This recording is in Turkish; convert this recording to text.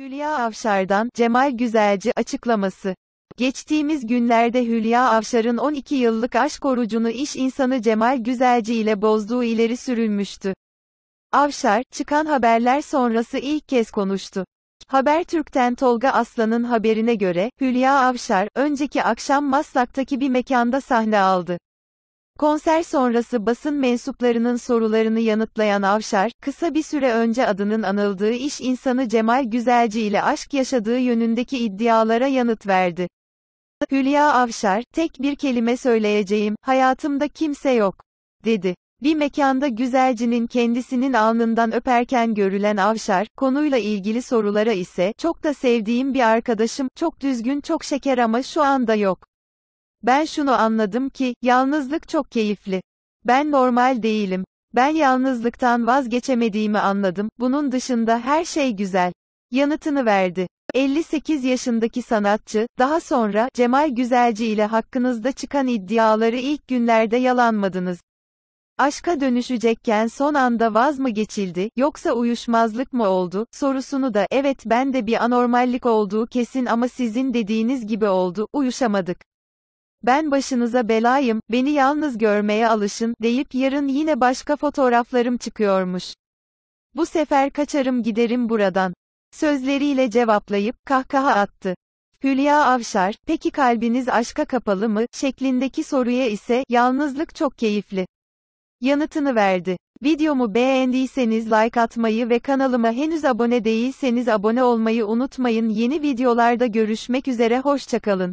Hülya Avşar'dan Cemal Güzelci açıklaması. Geçtiğimiz günlerde Hülya Avşar'ın 12 yıllık aşk orucunu iş insanı Cemal Güzelci ile bozduğu ileri sürülmüştü. Avşar, çıkan haberler sonrası ilk kez konuştu. Habertürk'ten Tolga Aslan'ın haberine göre, Hülya Avşar, önceki akşam Maslak'taki bir mekanda sahne aldı. Konser sonrası basın mensuplarının sorularını yanıtlayan Avşar, kısa bir süre önce adının anıldığı iş insanı Cemal Güzelci ile aşk yaşadığı yönündeki iddialara yanıt verdi. Hülya Avşar, tek bir kelime söyleyeceğim, hayatımda kimse yok, dedi. Bir mekanda güzelcinin kendisinin alnından öperken görülen Avşar, konuyla ilgili sorulara ise, çok da sevdiğim bir arkadaşım, çok düzgün çok şeker ama şu anda yok ben şunu anladım ki, yalnızlık çok keyifli. Ben normal değilim. Ben yalnızlıktan vazgeçemediğimi anladım, bunun dışında her şey güzel. Yanıtını verdi. 58 yaşındaki sanatçı, daha sonra, Cemal Güzelci ile hakkınızda çıkan iddiaları ilk günlerde yalanmadınız. Aşka dönüşecekken son anda vaz mı geçildi, yoksa uyuşmazlık mı oldu, sorusunu da, evet ben de bir anormallik olduğu kesin ama sizin dediğiniz gibi oldu, uyuşamadık ben başınıza belayım, beni yalnız görmeye alışın deyip yarın yine başka fotoğraflarım çıkıyormuş. Bu sefer kaçarım giderim buradan. Sözleriyle cevaplayıp kahkaha attı. Hülya Avşar, peki kalbiniz aşka kapalı mı, şeklindeki soruya ise, yalnızlık çok keyifli. Yanıtını verdi. Videomu beğendiyseniz like atmayı ve kanalıma henüz abone değilseniz abone olmayı unutmayın. Yeni videolarda görüşmek üzere hoşçakalın.